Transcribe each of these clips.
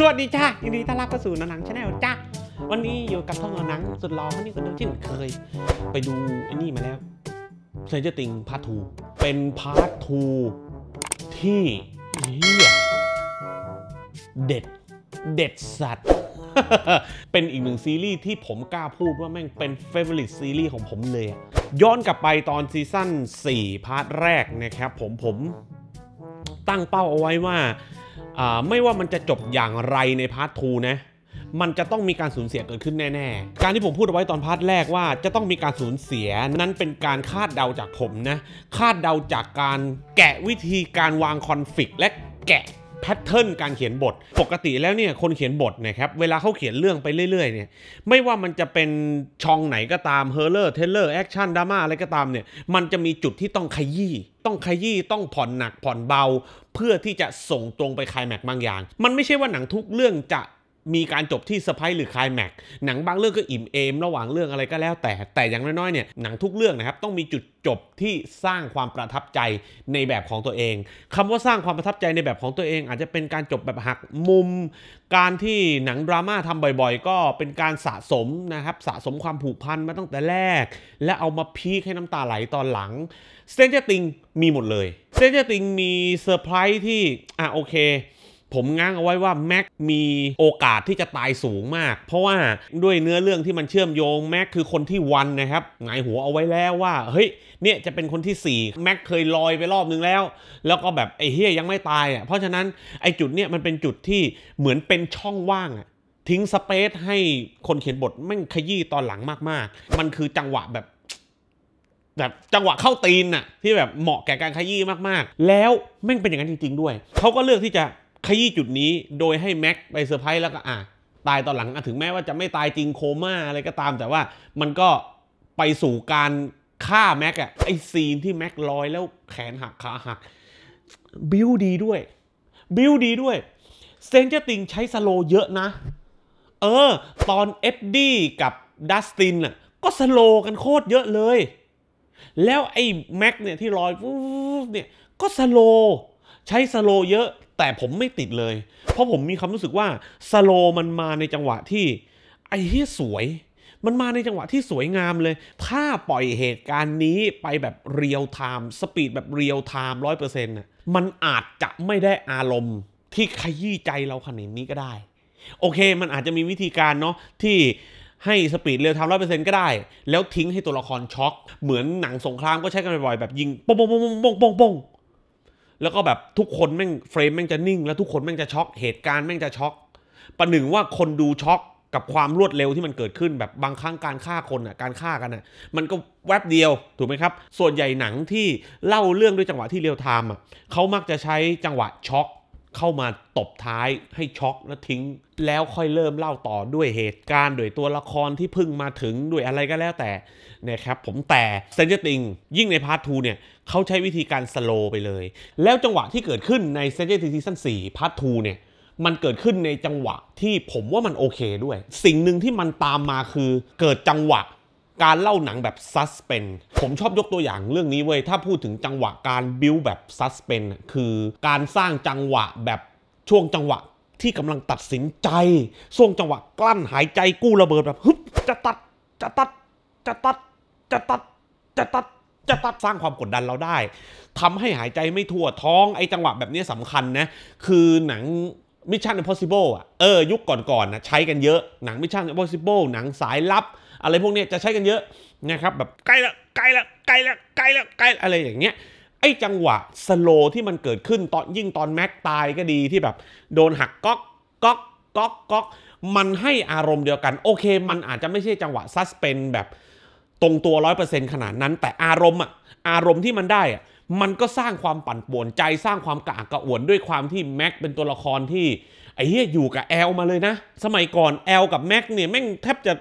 สวัสดีจ้ายินดีต้อนรับเข้าสู่หนังชาแนลจ้าวันนี้อยู่กับท่องหนัง สุดรล่อคนนี้คนเดิมที่เคย ไปดูอันนี้มาแล้วเซนเจอร์ติงพาร์ททูเป็นพาร์ททูที่เฮียเด็ดเด็ดสัตว์ เป็นอีกหนึ่งซีรีส์ที่ผมกล้าพูดว่าแม่งเป็นเฟเวอร์ลิตซีรีส์ของผมเลย ย้อนกลับไปตอนซีซั่น 4 พาร์ทแรกนะครับผมผมตั้งเป้าเอาไว้ว่าไม่ว่ามันจะจบอย่างไรในพาร์ททูนะมันจะต้องมีการสูญเสียเกิดขึ้นแน่ๆ การที่ผมพูดเอาไว้ตอนพาร์ทแรกว่า จะต้องมีการสูญเสีย นั้นเป็นการคาดเดาจากผมนะคาดเดาจากการแกะวิธีการวางคอนฟ lict และแกะแพทเทิร์นการเขียนบท ปกติแล้วเนี่ยคนเขียนบทนะครับเวลาเขาเขียนเรื่องไปเรื่อย ๆเนี่ยไม่ว่ามันจะเป็นช่องไหนก็ตามเฮอร์เลอร์เทเลอร์แอคชั่นดราม่าอะไรก็ตามเนี่ย มันจะมีจุดที่ต้องขยี้ต้องขยี้ต้องผ่อนหนักผ่อนเบา เพื่อที่จะส่งตรงไปคลายแม็กบางอย่าง มันไม่ใช่ว่าหนังทุกเรื่องจะมีการจบที่สไปหรือคลายแม็กหนังบางเรื่องก็อิ่มเอม ระหว่างเรื่องอะไรก็แล้ว แต่ แต่อย่างน้อยๆ เนี่ยหนังทุกเรื่องนะครับต้องมีจุดจบที่สร้างความประทับใจในแบบของตัวเอง คำว่าสร้างความประทับใจในแบบของตัวเอง อาจจะเป็นการจบแบบหักมุม การที่หนังดราม่าทำบ่อยๆ ก็เป็นการสะสมนะครับสะสมความผูกพันมาตั้งแต่แรก และเอามาพีคให้น้ำตาไหลตอนหลังเซนเจอร์ติงมีหมดเลยเซนเจอร์ติงมีเซอร์ไพรส์ที่อ่ะโอเคผมง้างเอาไว้ว่าแม็กมีโอกาสที่จะตายสูงมาก เพราะว่าด้วยเนื้อเรื่องที่มันเชื่อมโยงแม็กคือคนที่วันนะครับหงายหัวเอาไว้แล้วว่า เฮ้ย เนี่ยจะเป็นคนที่4แม็กเคยลอยไปรอบนึงแล้ว แล้วก็แบบไอ้เฮียยังไม่ตายอ่ะเพราะฉะนั้นไอ้จุดเนี่ยมันเป็นจุดที่เหมือนเป็นช่องว่างทิ้งสเปซให้คนเขียนบทแม่งขยี้ ตอนหลังมากๆ มันคือจังหวะแบบ แบบจังหวะเข้าตีนน่ะ ที่แบบเหมาะแก่การขยี้มากๆ แล้วแม่งเป็นอย่างนั้นจริงๆด้วยเขาก็เลือกที่จะขยี้จุดนี้โดยให้แม็กไปเซอร์ไพรส์แล้วก็อ่ะ ตายตอนหลังถึงแม้ว่าจะไม่ตายจริงโคม่าอะไรก็ตาม แต่ว่ามันก็ไปสู่การฆ่าแม็กอะไอซีนที่แม็กลอยแล้วแขนหักขาหัก บิวดีด้วย บิวดีด้วยเซนเจอร์ติงใช้สโลเยอะนะ เออ ตอนเอ็ดดี้กับดัสตินอะก็สโลกันโคตรเยอะเลย แล้วไอ้แม็กเนี่ยที่ลอยเนี่ยก็สโลใช้สโลเยอะแต่ผมไม่ติดเลย เพราะผมมีความรู้สึกว่าสโลมันมาในจังหวะที่ ไอ้ที่สวยมันมาในจังหวะที่สวยงามเลย ถ้าปล่อยเหตุการณ์นี้ไปแบบเรียลไทม์สปีดแบบเรียลไทม์ร้อยเปอร์เซ็นต์น่ะมันอาจจะไม่ได้อารมณ์ที่ขยี้ใจเราขนาดนี้ก็ได้ โอเค มันอาจจะมีวิธีการเนาะที่ให้สปีดเร็วทำร้อยเปอร์เซ็นต์ก็ได้แล้วทิ้งให้ตัวละครช็อกเหมือนหนังสงครามก็ใช้กันบ่อยแบบยิงปงปงปงปงปงปงแล้วก็แบบทุกคนแม่งเฟรมแม่งจะนิ่งแล้วทุกคนแม่งจะช็อก เหตุการณ์แม่งจะช็อก ประหนึ่งว่าคนดูช็อกกับความรวดเร็วที่มันเกิดขึ้นแบบบางครั้งการฆ่าคนอ่ะการฆ่ากันอ่ะมันก็แวบเดียวถูกไหมครับ ส่วนใหญ่หนังที่เล่าเรื่องด้วยจังหวะที่เรียวไทม์อ่ะเขามักจะใช้จังหวะช็อกเข้ามาตบท้ายให้ช็อกและทิ้ง แล้วค่อยเริ่มเล่าต่อด้วยเหตุการณ์ด้วยตัวละครที่พึ่งมาถึงด้วยอะไรก็แล้วแต่นะครับผมแต่เซนเจติงยิ่งในพาร์ททูเนี่ยเขาใช้วิธีการสโลไปเลย แล้วจังหวะที่เกิดขึ้นในเซนเจติงซีซั่นสี่พาร์ททูเนี่ยมันเกิดขึ้นในจังหวะที่ผมว่ามันโอเคด้วย สิ่งหนึ่งที่มันตามมาคือเกิดจังหวะการเล่าหนังแบบซัสเปนผมชอบยกตัวอย่างเรื่องนี้เว้ยถ้าพูดถึงจังหวะการบิวแบบซัสเปนคือการสร้างจังหวะแบบช่วงจังหวะที่กำลังตัดสินใจช่วงจังหวะกลั้น หายใจกู้ระเบิดแบบฮึบจะตัดจะตัดจะตัดจะตัดจะตัดจะตัดสร้างความกดดันเราได้ ทำให้หายใจไม่ทั่วท้องไอ้จังหวะแบบนี้สำคัญนะคือหนังมิชชั่นอิมพอสิเบิลอ่ะเออยุคก่อนๆนนะใช้กันเยอะหนังมิชชั่นอิมพอสิเบิลหนังสายลับอะไรพวกนี้จะใช้กันเยอะนะครับแบบใกล้ละใกล้ละใกล้ละใกล้ละใกล้อะไรอย่างเงี้ยไอ้จังหวะสโลที่มันเกิดขึ้นตอนยิ่งตอนแม็กตายก็ดีที่แบบ โดนหักก๊อกก๊อกก๊อกก๊อกมันให้อารมณ์เดียวกันโอเค มันอาจจะไม่ใช่จังหวะซัสเปนแบบตรงตัว100%ขนาดนั้น แต่อารมณ์อะอารมณ์ที่มันได้อะมันก็สร้างความปั่นป่วนใจสร้างความกระอักกระอ่วนด้วยความที่แม็กเป็นตัวละครที่ไอ้เหี้ยอยู่กับแอลมาเลยนะ สมัยก่อนแอลกับแม็กเนี่ยแม่งแทบจะ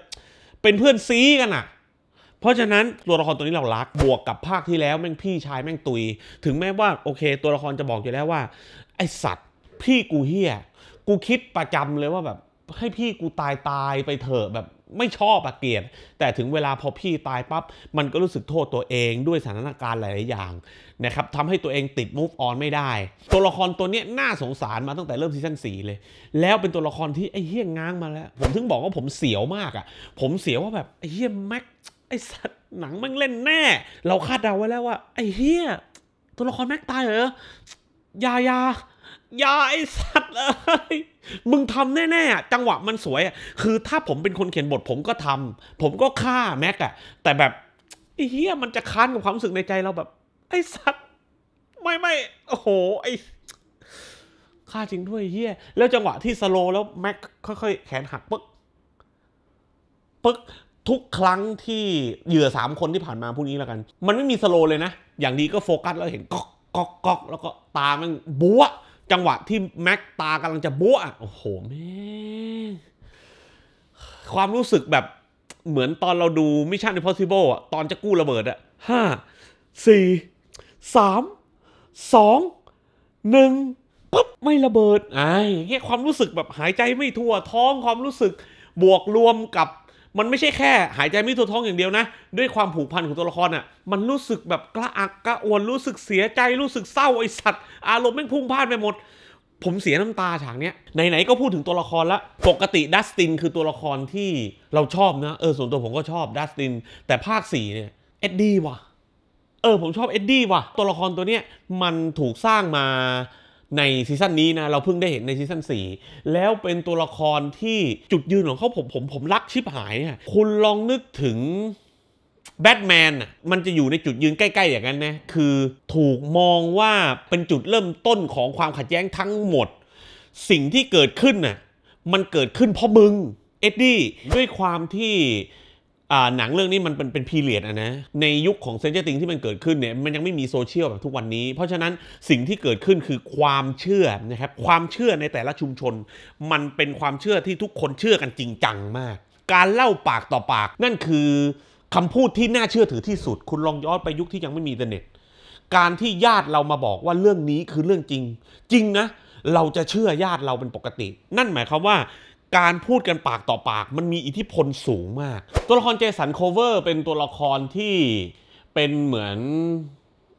เป็นเพื่อนซีกันอะเพราะฉะนั้นตัวละครตัวนี้เรารักบวกกับภาคที่แล้ว แม่งพี่ชาย แม่งตุย ถึงแม้ว่าโอเค ตัวละครจะบอกอยู่แล้วว่า ไอสัตว์ พี่กูเฮียกูคิดประจำเลยว่าแบบให้พี่กูตายตายไปเถอะแบบไม่ชอบอะเกลียด แต่ถึงเวลาพอพี่ตายปั๊บ มันก็รู้สึกโทษตัวเองด้วยสถานการณ์หลายอย่างนะครับทำให้ตัวเองติดมูฟออนไม่ได้ ตัวละครตัวนี้น่าสงสารมาตั้งแต่เริ่มซีซั่นีเลย แล้วเป็นตัวละครที่ ไอ้เฮี้ยงง้างมาแล้ว ผมถึงบอกว่าผมเสียวมากอะผมเสียวว่าแบบ ไอ้เฮี้ยแม็ก ไอ้สัตว์หนังมันเล่นแน่เราคาดเดาไว้แล้วว่าไอ้เฮี้ยตัวละครแม็กตายเหรอยายายาไอสัตว์เลย มึงทำแน่ๆ จังหวะมันสวย คือถ้าผมเป็นคนเขียนบท ผมก็ทำ ผมก็ฆ่าแม็กอะแต่แบบเฮียมันจะค้านกับความรู้สึกในใจเราแบบ ไอสัตว์ ไม่ไม่โอ้โห ไอฆ่าจริงด้วยเฮียแล้วจังหวะที่สโลแล้วแม็ก ค่อยๆ แขนหักปึ๊กปึ๊กทุกครั้งที่เหยื่อสามคนที่ผ่านมาพวกนี้แล้วกัน มันไม่มีสโลเลยนะอย่างดีก็โฟกัสแล้วเห็นก๊อกก๊อกก๊อกแล้วก็ตามันบัวจังหวะที่แม็กตากำลังจะบ้วโอ้โห แม่ ความรู้สึกแบบเหมือนตอนเราดูมิชชั่นอิมพอสิเบิลอะตอนจะกู้ระเบิดอะห้าสี่สามสองหนึ่งปุ๊บ ไม่ระเบิดไอ้เงี้ยความรู้สึกแบบหายใจไม่ทั่ว ท้องความรู้สึกบวกรวมกับมันไม่ใช่แค่ หายใจไม่ทั่วท้องอย่างเดียวนะ ด้วยความผูกพันของตัวละครอ่ะมันรู้สึกแบบกระอักกระอ่วน รู้สึกเสียใจรู้สึกเศร้า ไอสัตว์ อารมณ์แม่งพุ่งพ่านไปหมด ผมเสียน้ำตาฉากเนี้ย ไหน ๆ ก็พูดถึงตัวละครละปกติดัสตินคือตัวละครที่เราชอบนะ เออส่วนตัวผมก็ชอบดัสตินแต่ภาคสี่เนี่ย เอ็ดดี้ว่ะเออผมชอบเอ็ดดี้ว่ะตัวละครตัวเนี้ย มันถูกสร้างมาในซีซั่นนี้นะเราเพิ่งได้เห็นในซีซั่น4แล้วเป็นตัวละครที่จุดยืนของเขาผมผมผมรักชิบหายอ่ะคุณลองนึกถึงแบทแมนมันจะอยู่ในจุดยืนใกล้ๆ อย่างนั้นนะ คือถูกมองว่าเป็นจุดเริ่มต้นของความขัดแย้งทั้งหมด สิ่งที่เกิดขึ้นน่ะมันเกิดขึ้นเพราะมึงเอ็ดดี้ด้วยความที่หนังเรื่องนี้มันเป็นเป็นพีเรียดนะ ในยุคของเซนเจอร์ติงที่มันเกิดขึ้นเนี่ยมันยังไม่มีโซเชียลแบบทุกวันนี้ เพราะฉะนั้นสิ่งที่เกิดขึ้นคือความเชื่อนะครับความเชื่อในแต่ละชุมชนมันเป็นความเชื่อที่ทุกคนเชื่อกันจริงจังมาก การเล่าปากต่อปากนั่นคือคำพูดที่น่าเชื่อถือที่สุด คุณลองย้อนไปยุคที่ยังไม่มีอินเทอร์เน็ต การที่ญาติเรามาบอกว่าเรื่องนี้คือเรื่องจริง จริงนะเราจะเชื่อญาติเราเป็นปกติ นั่นหมายความว่าการพูดกันปากต่อปากมันมีอิทธิพลสูงมาก ตัวละครเจสันโคเวอร์เป็นตัวละครที่เป็นเหมือน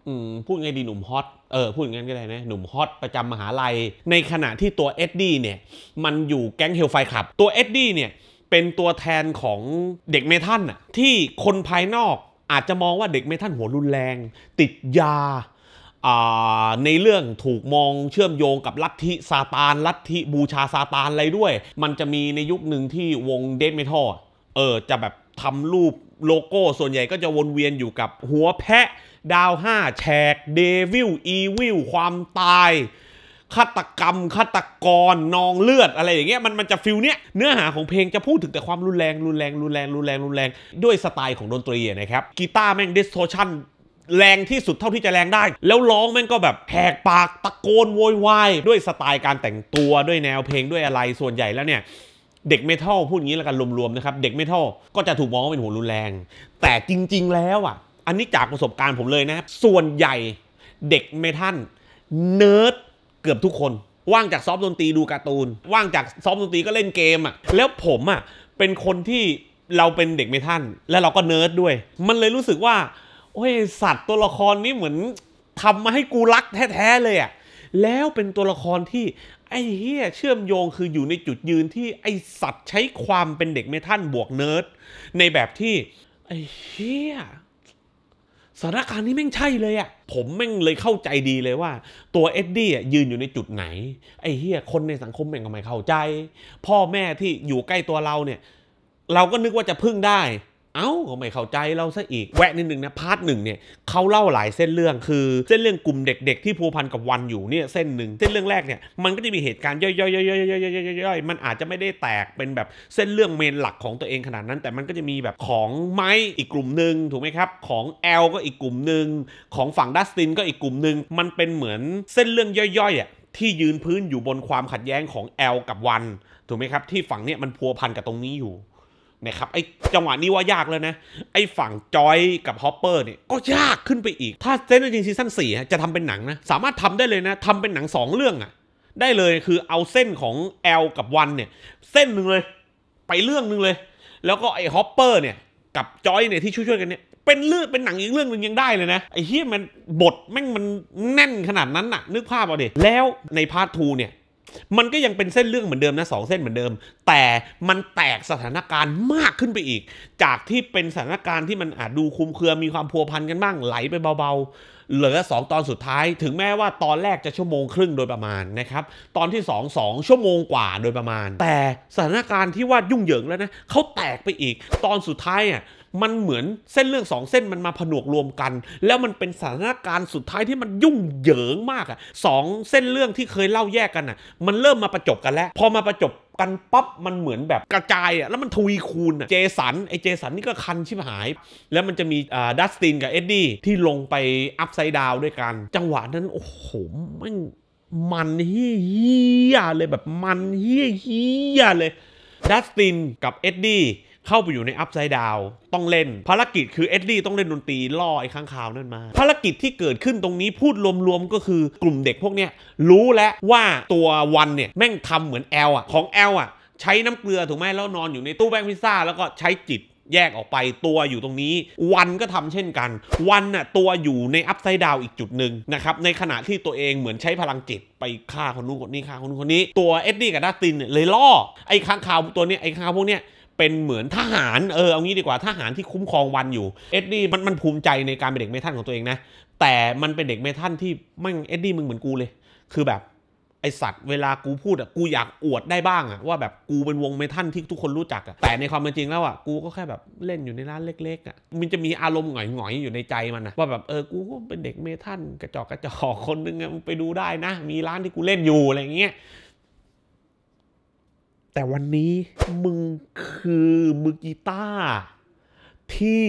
อพูดไงดีหนุ่มฮอตเออพูดงั้นก็ได้นะ หนุ่มฮอตประจำมหาลัยในขณะที่ตัวเอ็ดดี้เนี่ย มันอยู่แก๊งเฮลไฟคลับ ตัวเอ็ดดี้เนี่ย เป็นตัวแทนของเด็กเมทัลน่ะที่คนภายนอกอาจจะมองว่าเด็กเมทัลหัวรุนแรง ติดยาในเรื่องถูกมองเชื่อมโยงกับลัทธิซาตานลัทธิบูชาซาตานอะไรด้วย มันจะมีในยุคหนึ่งที่วงเดดเมทัลเออจะแบบทำรูปโลโก้ส่วนใหญ่ก็จะวนเวียนอยู่กับหัวแพะดาวห้าแฉกเดวิล อีวิล ความตายฆาตกรรมฆาตกรนองเลือด อะไรอย่างเงี้ยมันมันจะฟิลเนี้ยเนื้อหาของเพลงจะพูดถึงแต่ความรุนแรงรุนแรง รุนแรงรุนแรงรุนแรงด้วยสไตล์ของดนตรีนะครับกีตาร์แม่งดิสโทชันแรงที่สุดเท่าที่จะแรงได้ แล้วร้องแม่งก็แบบแหกปาก ตะโกนโวยวายด้วยสไตล์การแต่งตัวด้วยแนวเพลงด้วยอะไรส่วนใหญ่แล้วเนี่ย เด็กเมทัลพูดงี้แล้วกันรวมๆนะครับ เด็กเมทัลก็จะถูกมองว่าเป็นหัวรุนแรง แต่จริงๆแล้วอ่ะ อันนี้จากประสบการณ์ผมเลยนะส่วนใหญ่เด็กเมทัลเนิร์ดเกือบทุกคนว่างจากซอฟดนตรีดูการ์ตูนว่างจากซอฟดนตรีก็เล่นเกมอ่ะแล้วผมอ่ะเป็นคนที่เราเป็นเด็กเมทัลและเราก็เนิร์ดด้วย มันเลยรู้สึกว่าอ้ยสัตว์ตัวละครนี้เหมือนทำมาให้กูรักแท้ๆ เลยอะแล้วเป็นตัวละครที่ไอ้เฮียเชื่อมโยงคืออยู่ในจุดยืนที่ไอ้สัตว์ใช้ความเป็นเด็กเมทัลบวกเนิร์ดในแบบที่ไอ้เฮียสถานการณ์นี้แม่งใช่เลยอะ่ะผมแม่งเลยเข้าใจดีเลยว่า ตัวเอ็ดดี้ยืนอยู่ในจุดไหน ไอ้เฮียคนในสังคมแม่งก็ไม่เข้าใจ พ่อแม่ที่อยู่ใกล้ตัวเราเนี่ย เราก็นึกว่าจะพึ่งได้เอา้าก็ไม่เข้าใจเราซะอีกแวะนิดนึงนะ พาร์ทหนึ่งเนี่ยเขาเล่าหลายเส้นเรื่องคือเส้นเรื่องกลุ่มเด็กๆ ที่พัวพันกับวันอยู่เนี่ยเส้นหนึ่งเส้นเรื่องแรกเนี่ยมันก็จะมีเหตุการณ์ย่อยๆๆๆๆๆ ๆ มันอาจจะไม่ได้แตกเป็นแบบเส้นเรื่องเมนหลักของตัวเองขนาดนั้น แต่มันก็จะมีแบบของไม้อีกกลุ่มหนึ่งถูกไหมครับของแอลก็อีกกลุ่มหนึ่งของฝั่งดัสตินก็อีกกลุ่มหนึ่งมันเป็นเหมือนเส้นเรื่องย่อยๆอ่ะที่ยืนพื้นอยู่บนความขัดแย้งของแอลกับวันถูกไหมครับที่ฝั่งเนี่ยมันพัวพันกับตรงนี้อยู่นะครับไอจังหวะนี้ว่ายากแล้วนะ ไอฝั่งจอยกับฮอปเปอร์เนี่ยก็ยากขึ้นไปอีกถ้าเซนต์จริงซีซั่นสี่จะทำเป็นหนังนะสามารถทำได้เลยนะทำเป็นหนัง2เรื่องอะได้เลยคือเอาเส้นของ L กับวันเนี่ยเส้นหนึ่งเลยไปเรื่องหนึ่งเลย แล้วก็ไอฮอปเปอร์เนี่ยกับจอยเนี่ยที่ช่วยๆกันเนี่ยเป็นเรื่องเป็นหนังอีกเรื่องหนึ่งยังได้เลยนะไอ้เฮียมันบทแม่งมันแน่นขนาดนั้นน่ะนึกภาพเอาดิแล้วในพาร์ททูเนี่ยมันก็ยังเป็นเส้นเรื่องเหมือนเดิมนะสองเส้นเหมือนเดิม แต่มันแตกสถานการณ์มากขึ้นไปอีก จากที่เป็นสถานการณ์ที่มันอาจดูคุมเครือมีความพัวพันกันบ้างไหลไปเบาเหลือ2ตอนสุดท้ายถึงแม้ว่าตอนแรกจะชั่วโมงครึ่งโดยประมาณนะครับ ตอนที่ 2 2 ชั่วโมงกว่าโดยประมาณ แต่สถานการณ์ที่ว่ายุ่งเหยิงแล้วนะเขาแตกไปอีก ตอนสุดท้ายอ่ะมันเหมือนเส้นเรื่องสองเส้นมันมาผนวกรวมกัน แล้วมันเป็นสถานการณ์สุดท้ายที่มันยุ่งเหยิงมากอ่ะสองเส้นเรื่องที่เคยเล่าแยกกันอ่ะมันเริ่มมาประจบกันแล้วพอมาประจบกันปั๊บมันเหมือนแบบกระจายอ่ะแล้วมันทวีคูณอ่ะเจสัน ไอเจสันนี่ก็คันชิบหาย แล้วมันจะมีอ่าดัสตินกับเอ็ดดี้ ที่ลงไปอัพไซด์ดาวด้วยกัน จังหวะนั้น โอ้โหมันมันเฮี้ยเลย แบบมันเฮี้ยเลย ดัสตินกับเอ็ดดี้เข้าไปอยู่ในอัพไซด์ดาวต้องเล่นภารกิจคือเอ็ดดี้ต้องเล่นดนตรีล่อไอ้ข้างคาวนั่นมา ภารกิจที่เกิดขึ้นตรงนี้พูดรวมๆ ก็คือกลุ่มเด็กพวกเนี้ยรู้แล้วว่าตัววันเนี่ยแม่งทำเหมือนแอลอ่ะของแอลอ่ะใช้น้ำเกลือถูกไหมแล้วนอนอยู่ในตู้แป้งพิซซ่า แล้วก็ใช้จิตแยกออกไปตัวอยู่ตรงนี้ วันก็ทำเช่นกัน วันน่ะตัวอยู่ในอัพไซด์ดาวอีกจุดหนึ่งนะครับในขณะที่ตัวเองเหมือนใช้พลังจิตไปฆ่าคนนู้นคนนี้ฆ่าคนนู้นคนนี้ตัวเอ็ดดี้กับดัตตินเนี่ยเลยล่อไอ้ข้างข่าวตัวเนี้ยไอ้ข้างพวกเนี้ยเป็นเหมือนทหารเออเอางี้ดีกว่า ทหารที่คุ้มครองวันอยู่เอ็ดดี้มันมันภูมิใจในการเป็นเด็กเมทัลของตัวเองนะ แต่มันเป็นเด็กเมทัลที่มั่งเอ็ดดี้มึงเหมือนกูเลย คือแบบไอสัตว์เวลากูพูดอ่ะกูอยากอวดได้บ้างอ่ะว่าแบบกูเป็นวงเมทัลที่ทุกคนรู้จักอ่ะแต่ในความเป็นจริงแล้วอ่ะกูก็แค่แบบเล่นอยู่ในร้านเล็กๆอ่ะมันจะมีอารมณ์หงอยๆอยู่ในใจมันนะว่าแบบเออกูก็เป็นเด็กเมทัลกระจอกกระจอกคนนึงอ่ะไปดูได้นะมีร้านที่กูเล่นอยู่อะไรเงี้ยแต่วันนี้มึงคือมือกีตาร์ที่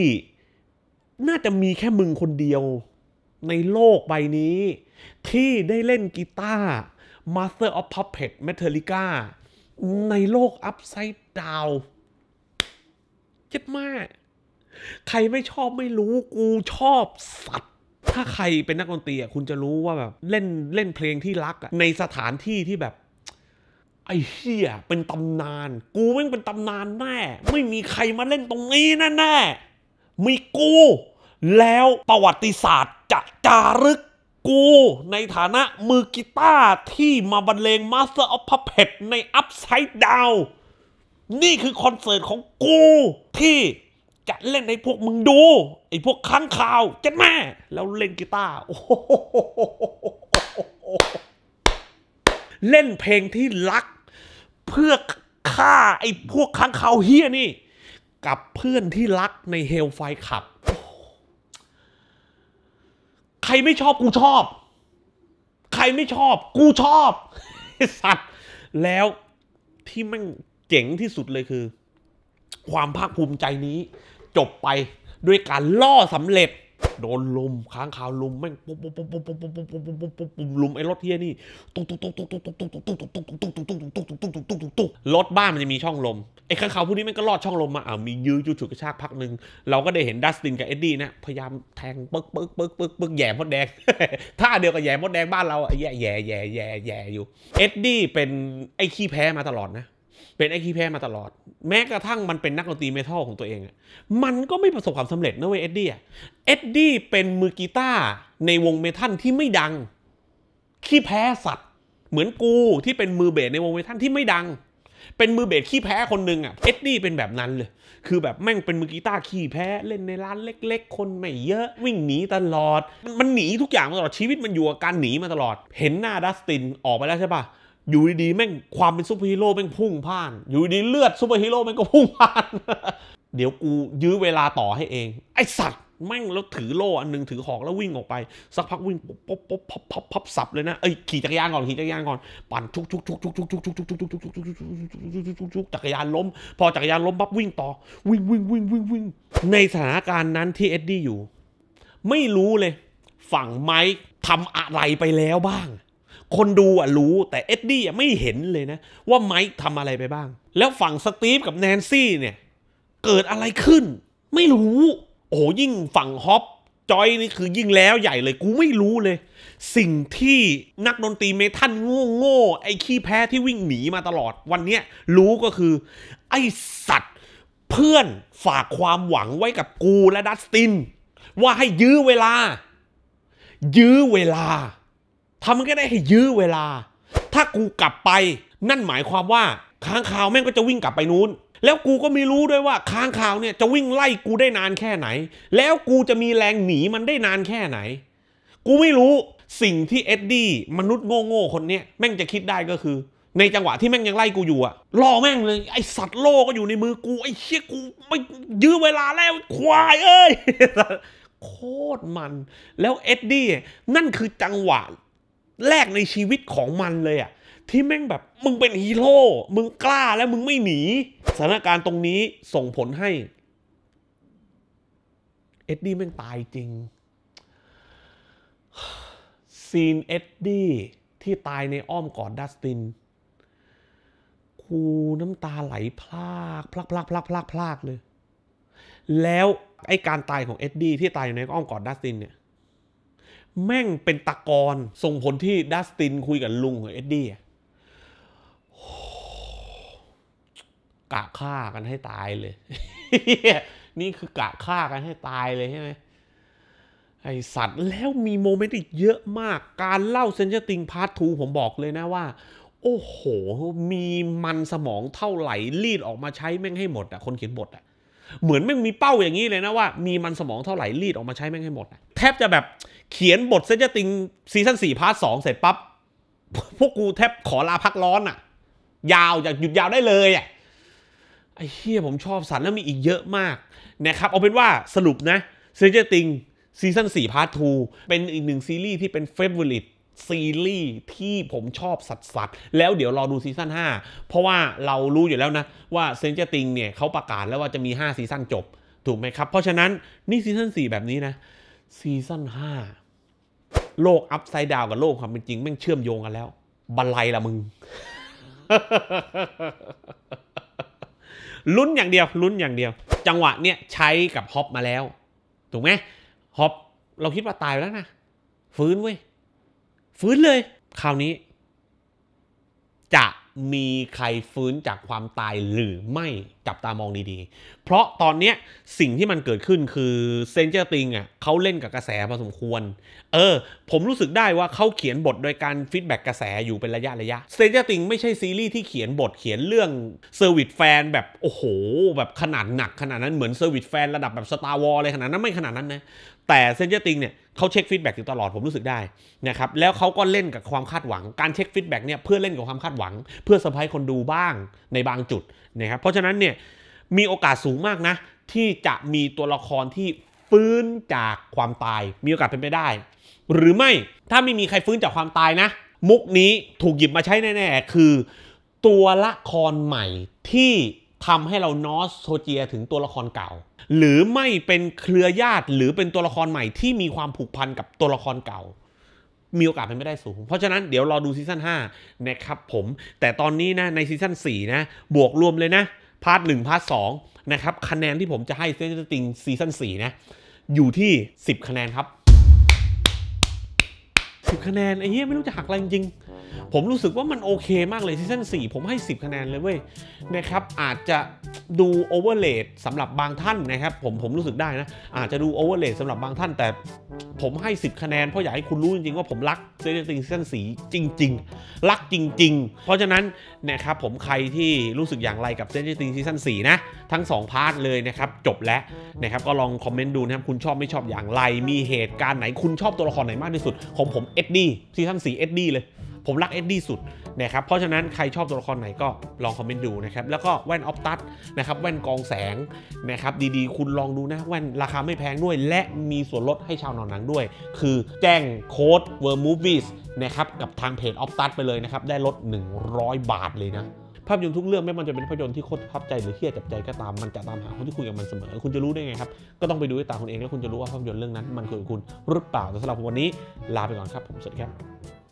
น่าจะมีแค่มึงคนเดียวในโลกใบนี้ ที่ได้เล่นกีตาร์ Master of Puppet Metallica ในโลก Upside Down เจ็ดมาก ใครไม่ชอบไม่รู้กูชอบสัตว์ ถ้าใครเป็นนักดนตรีอ่ะคุณจะรู้ว่าแบบเล่นเล่นเพลงที่รักอ่ะในสถานที่ที่แบบไอ้เชี่ยเป็นตำนานกูแม่งเป็นตำนานแน่ ไม่มีใครมาเล่นตรงนี้แน่แน่ มีกู แล้วประวัติศาสตร์จะจารึกกู ในฐานะมือกีตาร์ที่มาบรรเลง Master of Puppet ใน Upside Down นี่คือคอนเสิร์ตของกู ที่จะเล่นให้พวกมึงดู ไอ้พวกค้างข่าวเจ็ดแม่ แล้วเล่นกีตาร์เล่นเพลงที่รักเพื่อฆ่าไอ้ พวกค้างคาวเฮียนี่ กับเพื่อนที่รักในเฮลไฟขับ ใครไม่ชอบกูชอบ ใครไม่ชอบ กูชอบ สัตว์ แล้วที่แม่งเจ๋งที่สุดเลยคือ ความภาคภูมิใจนี้ จบ ไปด้วยการล่อสำเร็จโดนลุมค้างคาวลุมแม่งปุ๊บปุ๊บปุ๊บปุ๊บปุ๊บปุ๊บปุ๊บปุ๊บปุ๊บปุ๊บปุ๊บลุมไอ้รถเฮียนี่ตุ๊กตุ๊กตุ๊กตุ๊กตุ๊กตุ๊กตุ๊กตุ๊กตุ๊กตุ๊กตุ๊กตุ๊กตุ๊กตุ๊กตุ๊กตุ๊กตุ๊กตุ๊กตุ๊กรถบ้านมันจะมีช่องลมไอ้ค้างคาวพวกนี้แม่งก็ลอดช่องลมมาอ่ามียื้อจุดฉุดกระชากพักหนึ่งเราก็ได้เห็นดัสตินกับเอ็ดดี้นะ พยายามแทงปึ๊กปึ๊กปึ๊กปึ๊กปึ๊กแย่มดแดงถ้าเดียวกับแย่มดแดงบ้านเราแย่แย่แย่แย่แย่อยู่เอ็ดดี้เป็นไอ้ขี้แพ้มาตลอดนะเป็นไอ้ขี้แพ้มาตลอด แม้กระทั่งมันเป็นนักดนตรีเมทัลของตัวเองมันก็ไม่ประสบความสำเร็จนะเว้ยเอ็ดดี้เอ็ดดี้เป็นมือกีตาร์ในวงเมทัลที่ไม่ดัง ขี้แพ้สัตว์ เหมือนกูที่เป็นมือเบสในวงเมทัลที่ไม่ดัง เป็นมือเบสขี้แพ้คนหนึ่งอ่ะเอ็ดดี้เป็นแบบนั้นเลย คือแบบแม่งเป็นมือกีตาร์ขี้แพ้เล่นในร้านเล็ก ๆ คนไม่เยอะ วิ่งหนีตลอด มันหนีทุกอย่างมาตลอดชีวิตมันอยู่กับการหนีมาตลอด เห็นหน้าดัสตินออกไปแล้วใช่ปะอยู่ดีๆแม่งความเป็นซูเปอร์ฮีโร่แม่งพุ่งพ่าน อยู่ดีเลือดซูเปอร์ฮีโร่แม่งก็พุ่งพ่านเดี๋ยวกูยื้อเวลาต่อให้เอง ไอสัตว์แม่งแล้วถือโล่อันหนึ่งถือหอกแล้ววิ่งออกไป สักพักวิ่งป๊บป๊บป๊บปปบอปบ๊อปสับเลยนะเอ้ยขี่จักรยานก่อนขี่จักรยานก่อนปั่นชุกชุกชุกชุกชุกชุกชุกชุกชุกชุกชุกชุกชุกชุกชุกจักรยานล้ม พอจักรยานล้มปั๊บวิ่งต่อวิ่งวิ่งวิ่งวิ่งวิ่งในุกชุการณ์นั้นที่เอ็ดดี้อยู่ ไม่รู้เลย ฝั่งไมค์ทำอะไรไปแล้วบ้างคนดูอ่ะรู้ แต่เอ็ดดี้อ่ะไม่เห็นเลยนะ ว่าไมค์ทำอะไรไปบ้าง แล้วฝั่งสตีฟกับแนนซี่ เนี่ย เกิดอะไรขึ้น ไม่รู้ โอ้โหยิ่งฝั่ง ฮอป จอย นี่คือยิ่งแล้วใหญ่เลยกูไม่รู้เลย สิ่งที่นักดนตรีเมทัลโง่โง่ไอ้ขี้แพ้ที่วิ่งหนีมาตลอดวันเนี้ยรู้ก็คือ ไอ้สัตว์ เพื่อนฝากความหวังไว้กับกูและดัสตินว่าให้ยื้อเวลา ยื้อเวลาทำก็ได้ให้ยื้อเวลา ถ้ากูกลับไป นั่นหมายความว่า ค้าง คาวแม่งก็จะวิ่งกลับไปนู้น แล้วกูก็ไม่รู้ด้วยว่า ค้าง คาวเนี่ยจะวิ่งไล่กูได้นานแค่ไหน แล้วกูจะมีแรงหนีมันได้นานแค่ไหน กูไม่รู้ สิ่งที่เอ็ดดี้มนุษย์โง่ๆคนเนี้ยแม่งจะคิดได้ก็คือ ในจังหวะที่แม่งยังไล่กูอยู่อะรอแม่งเลยไอสัตว์โลก็อยู่ในมือกูไอเชี่ยกู ไม่ยื้อเวลาแล้ว ควายเอ้ยโคตรมัน แล้วเอ็ดดี้นั่นคือจังหวะแรกในชีวิตของมันเลยอะที่แม่งแบบมึงเป็นฮีโร่มึงกล้าและมึงไม่หนี สถานการณ์ตรงนี้ส่งผลให้เอ็ดดี้แม่งตายจริงซีนเอ็ดดี้ที่ตายในอ้อมกอดดัสตินกูน้ำตาไหลพลาก พลากพลากพลากพลากพลากเลย แล้วไอการตายของเอ็ดดี้ที่ตายอยู่ในอ้อมกอดดัสตินเนี่ยแม่งเป็นตะกอนส่งผลที่ดัสตินคุยกับลุงของเอ็ดดี้กะฆ่ากันให้ตายเลย นี่คือกะฆ่ากันให้ตายเลยใช่ไหมไอสัตว์แล้วมีโมเมนต์อีกเยอะมาก การเล่าเซนเจอร์ติงพาร์ททูผมบอกเลยนะว่า โอ้โห มีมันสมองเท่าไหร่รีดออกมาใช้แม่งให้หมดอะคนเขียนบทอะเหมือนไม่มีเป้าอย่างนี้เลยนะว่ามีมันสมองเท่าไหร่ รีดออกมาใช้แม่งให้หมดแทบจะแบบเขียนบทเซนจติงซีซั่นสี่พาร์ทสองเสร็จปั๊บ พวกกูแทบขอลาพักร้อนอ่ะ ยาว อยากหยุดยาวได้เลยอ่ะไอ้เฮียผมชอบสันแล้วมีอีกเยอะมากนะครับเอาเป็นว่าสรุปนะเซนจติงซีซั่นสี่พาร์ททูเป็นอีกหนึ่งซีรีส์ที่เป็นเฟเวอร์ลิตซีรีส์ที่ผมชอบสัวๆแล้วเดี๋ยวรอดูซีซั่น5เพราะว่าเรารู้อยู่แล้วนะ ว่าเซนเจติงเนี่ยเขาประกาศแล้วว่าจะมี5ซีซั่นจบ ถูกไหมครับ เพราะฉะนั้นนี่ซีซั่น4แบบนี้นะ ซีซั่น5โลกอัพไซด์ดาวกับโลกความเป็นจริงแม่งเชื่อมโยงกันแล้วบันไลละมึงลุ้นอย่างเดียวลุ้นอย่างเดียว จังหวะเนี่ยใช้กับฮอปมาแล้วถูกไหมฮอปเราคิดว่าตายแล้วนะฟื้นเว้ยฟื้นเลย คราวนี้ จะมีใครฟื้นจากความตายหรือไม่จับตามองดีๆ เพราะตอนเนี้สิ่งที่มันเกิดขึ้นคือเซนเจอร์ติงอ่ะเขาเล่นกับกระแสพอสมควร เออ ผมรู้สึกได้ว่าเขาเขียนบทโดยการฟีดแบ็กกระแสอยู่เป็นระยะระยะเซนเจอร์ติงไม่ใช่ซีรีส์ที่เขียนบทเขียนเรื่องเซอร์วิสแฟนแบบ โอ้โห แบบขนาดหนักขนาดนั้นเหมือนเซอร์วิสแฟนระดับแบบสตาร์วอลเลยขนาดนั้นไม่ขนาดนั้นนะแต่เซนเจอร์ติงเนี่ยเขาเช็คฟีดแบ็กอยู่ตลอด ผมรู้สึกได้นะครับแล้วเขาก็เล่นกับความคาดหวัง การเช็คฟีดแบ็กเนี่ยเพื่อเล่นกับความคาดหวัง เพื่อสะพายคนดูบ้างในบางจุดนะครับเพราะฉะนั้นเนี่ยมีโอกาสสูงมากนะที่จะมีตัวละครที่ฟื้นจากความตายมีโอกาสเป็นไปได้ หรือไม่ถ้าไม่มีใครฟื้นจากความตายนะ มุกนี้ถูกหยิบมาใช้แน่ๆ คือ ตัวละครใหม่ที่ทำให้เรานอสโซเจียถึงตัวละครเก่า หรือไม่เป็นเครือญาติหรือเป็นตัวละครใหม่ที่มีความผูกพันกับตัวละครเก่า มีโอกาสเป็นไม่ได้สูง เพราะฉะนั้นเดี๋ยวรอดูซีซั่น5 นะครับผมแต่ตอนนี้นะในซีซั่น4นะ บวกรวมเลยนะพาร์ทหนึ่งพาร์ทสองนะครับ คะแนนที่ผมจะให้เซนต์ติงซีซั่น4นะ อยู่ที่ 10 คะแนนครับ10คะแนนไอ้เหี้ยไม่รู้จะหักอะไรจริง ผมรู้สึกว่ามันโอเคมากเลยซีซั่น4ผมให้ 10 คะแนนเลยเว้ยนะครับอาจจะดูโอเวอร์เลดสำหรับบางท่านนะครับผมผมรู้สึกได้นะอาจจะดูโอเวอร์เลดสำหรับบางท่าน แต่ผมให้ 10 คะแนนเพราะอยากให้คุณรู้จริงๆว่าผมรักซีซั่นซีซั่น4จริงๆรักจริงๆ เพราะฉะนั้นนะครับผมใครที่รู้สึกอย่างไรกับซีซั่นซีซั่น4นะทั้ง 2 พาร์ทเลยนะครับ จบแล้วนะครับก็ลองคอมเมนต์ดูนะครับคุณชอบไม่ชอบอย่างไร มีเหตุการณ์ไหนคุณชอบตัวละครไหนมากที่สุดของผมเอี้ซีซั่นสี่เลย ผม รักเอ็ดดี้สุดนะครับ เพราะฉะนั้นใครชอบตัวละครไหนก็ ลอง คอมเมนต์ ดูนะครับ แล้วก็แว่นออฟตัสนะครับ แว่นกองแสงนะครับ ดีๆ คุณลองดูนะแว่นราคาไม่แพง ด้วย และมีส่วนลดให้ชาวนอนหนัง ด้วย คือแจ้ง โค้ดเวอร์มูฟวีสนะครับ กับทาง เพจออฟตัสไปเลยนะครับ ได้ลด 100 บาทเลยนะภาพยนตร์ทุกเรื่องไม่มันจะเป็นภาพยนตร์ที่โคตรทับใจหรือเครียดจับใจก็ตามมันจะตามหาคนที่คุยกับมันเสมอ คุณจะรู้ได้ไงครับ ก็ต้องไปดูด้วยตาคุณเอง แล้วคุณจะรู้ว่าภาพยนตร์เรื่องนั้นมันคือคุณหรือเปล่าแต่สำหรับวันนี้ ลาไปก่อนครับ ผมสวัสดีครับ